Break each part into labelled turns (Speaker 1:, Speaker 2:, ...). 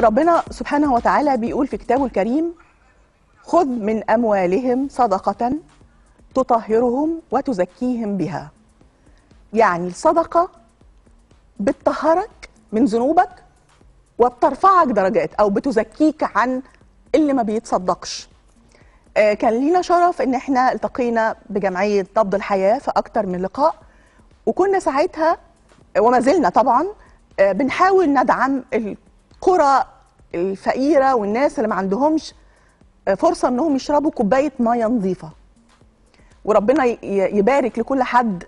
Speaker 1: ربنا سبحانه وتعالى بيقول في كتابه الكريم خذ من أموالهم صدقة تطهرهم وتزكيهم بها يعني الصدقة بتطهرك من ذنوبك وبترفعك درجات أو بتزكيك عن اللي ما بيتصدقش آه، كان لينا شرف ان احنا التقينا بجمعيه نبض الحياه في اكتر من لقاء وكنا ساعتها وما زلنا طبعا آه، بنحاول ندعم القرى الفقيره والناس اللي ما عندهمش آه، فرصه انهم يشربوا كوبايه ميه نظيفه وربنا يبارك لكل حد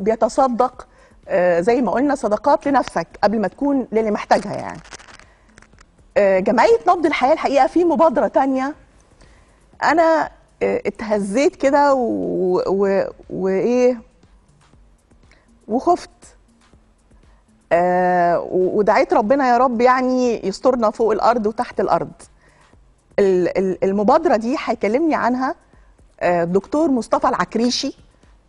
Speaker 1: بيتصدق آه، زي ما قلنا صدقات لنفسك قبل ما تكون للي محتاجها يعني آه، جمعيه نبض الحياه الحقيقه في مبادره تانية انا اتهزيت كده وايه وخفت آه، ودعيت ربنا يا رب يعني يسترنا فوق الارض وتحت الارض المبادره دي هيكلمني عنها الدكتور آه، مصطفى العكريشي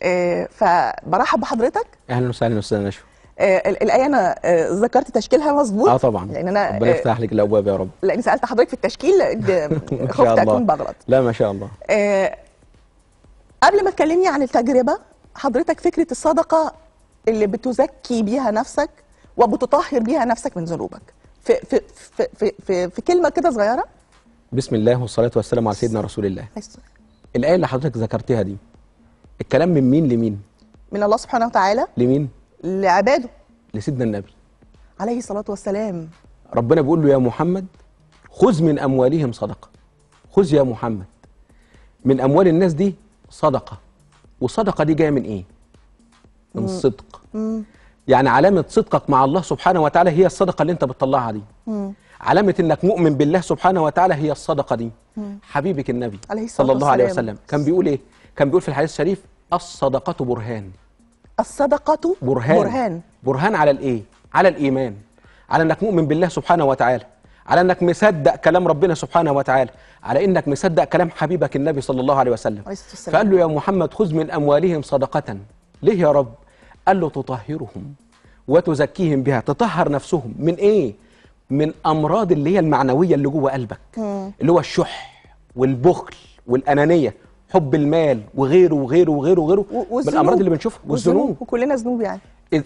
Speaker 1: آه، فبرحب بحضرتك اهلا وسهلا استاذ نشوى الايه انا ذكرت تشكيلها مظبوط اه طبعا لان انا ربنا يفتح
Speaker 2: لك الابواب يا رب
Speaker 1: لان سالت حضرتك في التشكيل خفت اكون بغلط لا ما شاء الله قبل ما تكلمني عن التجربه حضرتك فكره الصدقه اللي بتزكي بيها نفسك وبتطهر بيها نفسك من ذنوبك في, في, في, في, في, في كلمة كده صغيرة
Speaker 2: بسم الله والصلاة والسلام على سيدنا رسول الله أيوة. الآية اللي حضرتك ذكرتها دي الكلام من مين لمين
Speaker 1: من الله سبحانه وتعالى لمين لعباده لسيدنا النبي عليه الصلاة والسلام
Speaker 2: ربنا بيقول له يا محمد خذ من أموالهم صدقة خذ يا محمد من أموال الناس دي صدقة والصدقة دي جاية من إيه؟
Speaker 1: من الصدق مم.
Speaker 2: يعني علامة صدقك مع الله سبحانه وتعالى هي الصدقة اللي أنت بتطلعها دي مم. علامة أنك مؤمن بالله سبحانه وتعالى هي الصدقة دي مم. حبيبك النبي عليه صلى الله عليه وسلم كان بيقول إيه؟ كان بيقول في الحديث الشريف الصدقة برهان
Speaker 1: الصدقة برهان برهان,
Speaker 2: برهان على الإيه؟ على الإيمان على أنك مؤمن بالله سبحانه وتعالى على انك مصدق كلام ربنا سبحانه وتعالى على انك مصدق كلام حبيبك النبي صلى الله عليه وسلم فقال له يا محمد خذ من اموالهم صدقه ليه يا رب قال له تطهرهم وتزكيهم بها تطهر نفسهم من ايه من امراض اللي هي المعنويه اللي جوه قلبك مم. اللي هو الشح والبخل والانانيه حب المال وغيره وغيره وغيره وغيره من الامراض اللي بنشوفها والذنوب
Speaker 1: وكلنا ذنوب يعني